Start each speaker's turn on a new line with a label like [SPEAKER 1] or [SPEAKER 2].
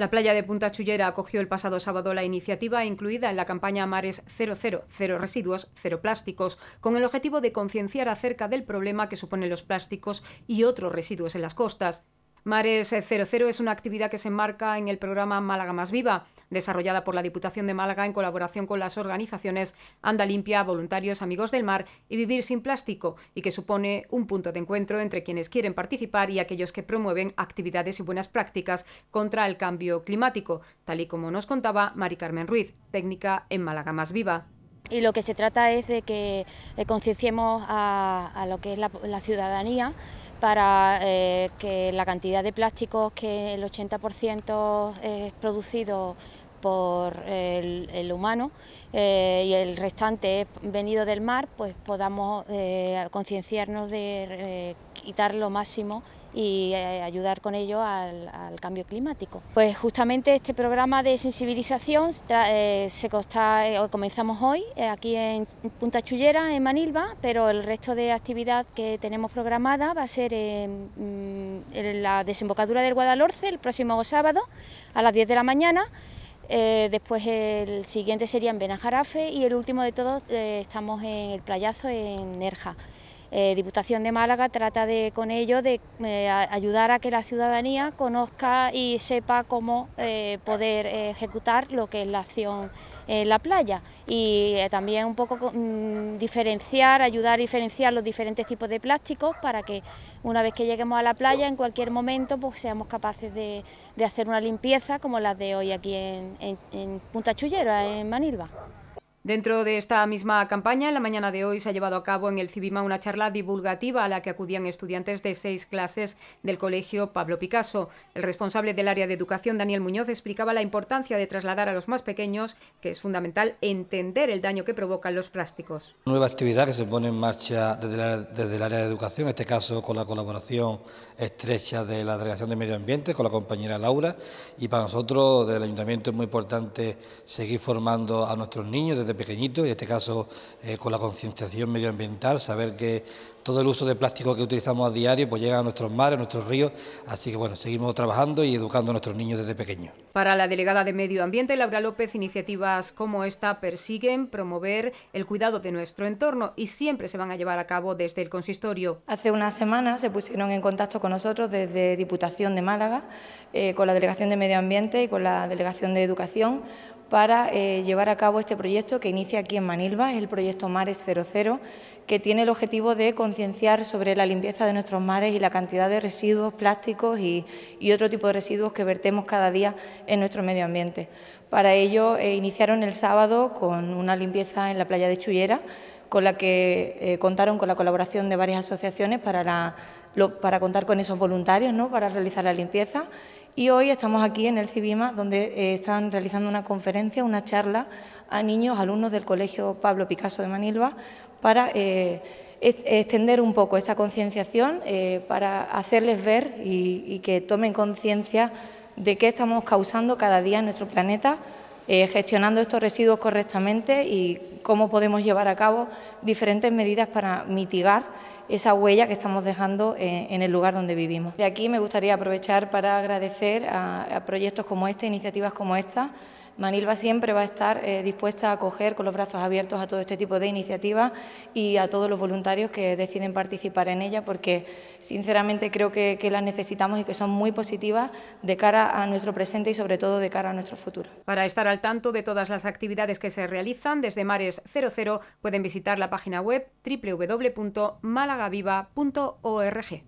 [SPEAKER 1] La playa de Punta Chullera acogió el pasado sábado la iniciativa incluida en la campaña Mares 00, residuos, cero plásticos, con el objetivo de concienciar acerca del problema que suponen los plásticos y otros residuos en las costas. Mares 00 es una actividad que se enmarca en el programa Málaga Más Viva, desarrollada por la Diputación de Málaga en colaboración con las organizaciones Anda Limpia, Voluntarios, Amigos del Mar y Vivir sin Plástico, y que supone un punto de encuentro entre quienes quieren participar y aquellos que promueven actividades y buenas prácticas contra el cambio climático, tal y como nos contaba Mari Carmen Ruiz, técnica en Málaga Más Viva.
[SPEAKER 2] Y lo que se trata es de que eh, concienciemos a, lo que es la, ciudadanía para eh, que la cantidad de plásticos que el 80% es producido por el, humano eh, y el restante es venido del mar, pues podamos concienciarnos de quitar lo máximo y eh, ayudar con ello al, cambio climático. Pues justamente este programa de sensibilización eh, se consta, eh, comenzamos hoy aquí en Punta Chullera, en Manilva, pero el resto de actividad que tenemos programada va a ser en, mm, la desembocadura del Guadalhorce el próximo sábado a las 10 de la mañana. después el siguiente sería en Benajarafe y el último de todos estamos en el Playazo en Nerja. Eh, Diputación de Málaga trata de, con ello de eh, ayudar a que la ciudadanía conozca y sepa cómo eh, poder ejecutar lo que es la acción en la playa y también un poco mm, diferenciar, ayudar a diferenciar los diferentes tipos de plásticos para que una vez que lleguemos a la playa en cualquier momento pues seamos capaces de, hacer una limpieza como las de hoy aquí en, Punta Chullera, en Manilva.
[SPEAKER 1] Dentro de esta misma campaña, en la mañana de hoy se ha llevado a cabo en el Cibima una charla divulgativa a la que acudían estudiantes de seis clases del Colegio Pablo Picasso. El responsable del área de educación, Daniel Muñoz, explicaba la importancia de trasladar a los más pequeños que es fundamental entender el daño que provocan los plásticos.
[SPEAKER 3] Nueva actividad que se pone en marcha desde, desde el área de educación, en este caso con la colaboración estrecha de la Delegación de Medio Ambiente, con la compañera Laura, y para nosotros del Ayuntamiento es muy importante seguir formando a nuestros niños desde pequeñito, y en este caso eh, con la concienciación medioambiental, saber que todo el uso de plástico que utilizamos a diario pues llega a nuestros mares, a nuestros ríos, así que bueno, seguimos trabajando y educando a nuestros niños desde pequeños.
[SPEAKER 1] Para la delegada de Medio Ambiente, Laura López, iniciativas como esta persiguen promover el cuidado de nuestro entorno y siempre se van a llevar a cabo desde el consistorio.
[SPEAKER 4] Hace unas semanas se pusieron en contacto con nosotros desde Diputación de Málaga, eh, con la Delegación de Medio Ambiente y con la Delegación de Educación para eh, llevar a cabo este proyecto que inicia aquí en Manilva, es el proyecto Mares 00, que tiene el objetivo de concienciar sobre la limpieza de nuestros mares y la cantidad de residuos plásticos y, otro tipo de residuos que vertemos cada día en nuestro medio ambiente. Para ello eh, iniciaron el sábado con una limpieza en la playa de Chullera, con la que eh, contaron con la colaboración de varias asociaciones para, para contar con esos voluntarios ¿no? para realizar la limpieza. Y hoy estamos aquí en el CIBIMA, donde eh, están realizando una conferencia, una charla a niños, alumnos del Colegio Pablo Picasso de Manilva, para extender un poco esta concienciación eh, para hacerles ver y, que tomen conciencia de qué estamos causando cada día en nuestro planeta, eh, gestionando estos residuos correctamente y cómo podemos llevar a cabo diferentes medidas para mitigar esa huella que estamos dejando eh, en el lugar donde vivimos. De aquí me gustaría aprovechar para agradecer a, a proyectos como este, iniciativas como esta, Manilva siempre va a estar eh, dispuesta a acoger con los brazos abiertos a todo este tipo de iniciativas y a todos los voluntarios que deciden participar en ella, porque sinceramente creo que, las necesitamos y que son muy positivas de cara a nuestro presente y sobre todo de cara a nuestro futuro. Para estar al tanto de todas las actividades que se realizan desde Mares
[SPEAKER 1] 00, pueden visitar la página web www.malagaviva.org.